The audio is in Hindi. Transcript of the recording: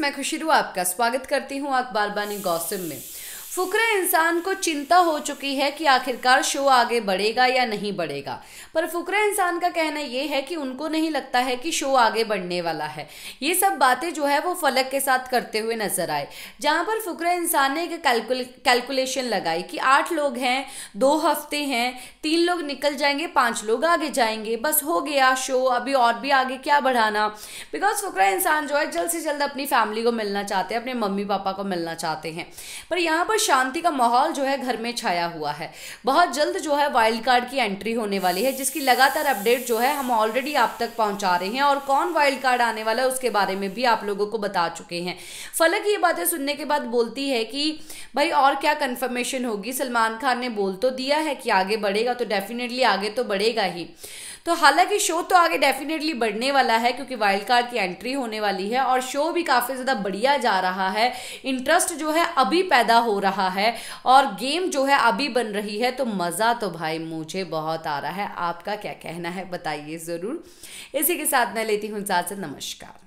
मैं खुशी रू आपका स्वागत करती हूँ अखबार बानी गौसिम में फुकरे इंसान को चिंता हो चुकी है कि आखिरकार शो आगे बढ़ेगा या नहीं बढ़ेगा पर फुकरे इंसान का कहना यह है कि उनको नहीं लगता है कि शो आगे बढ़ने वाला है ये सब बातें जो है वो फलक के साथ करते हुए नजर आए जहाँ पर फुकरे इंसान ने एक कैलकुले कैलकुलेशन लगाई कि आठ लोग हैं दो हफ्ते हैं तीन लोग निकल जाएंगे पाँच लोग आगे जाएंगे बस हो गया शो अभी और भी आगे क्या बढ़ाना बिकॉज फुकरा इंसान जो है जल्द से जल्द अपनी फैमिली को मिलना चाहते हैं अपने मम्मी पापा को मिलना चाहते हैं पर यहाँ पर शांति का माहौल जो है घर में छाया हुआ है बहुत जल्द जो है वाइल्ड कार्ड की एंट्री होने वाली है जिसकी लगातार अपडेट जो है हम ऑलरेडी आप तक पहुंचा रहे हैं और कौन वाइल्ड कार्ड आने वाला है उसके बारे में भी आप लोगों को बता चुके हैं फलक ये बातें सुनने के बाद बोलती है कि भाई और क्या कन्फर्मेशन होगी सलमान खान ने बोल तो दिया है कि आगे बढ़ेगा तो डेफिनेटली आगे तो बढ़ेगा ही तो हालांकि शो तो आगे डेफिनेटली बढ़ने वाला है क्योंकि वाइल्ड कार्ड की एंट्री होने वाली है और शो भी काफ़ी ज़्यादा बढ़िया जा रहा है इंटरेस्ट जो है अभी पैदा हो रहा है और गेम जो है अभी बन रही है तो मज़ा तो भाई मुझे बहुत आ रहा है आपका क्या कहना है बताइए ज़रूर इसी के साथ मैं लेती हूँ से नमस्कार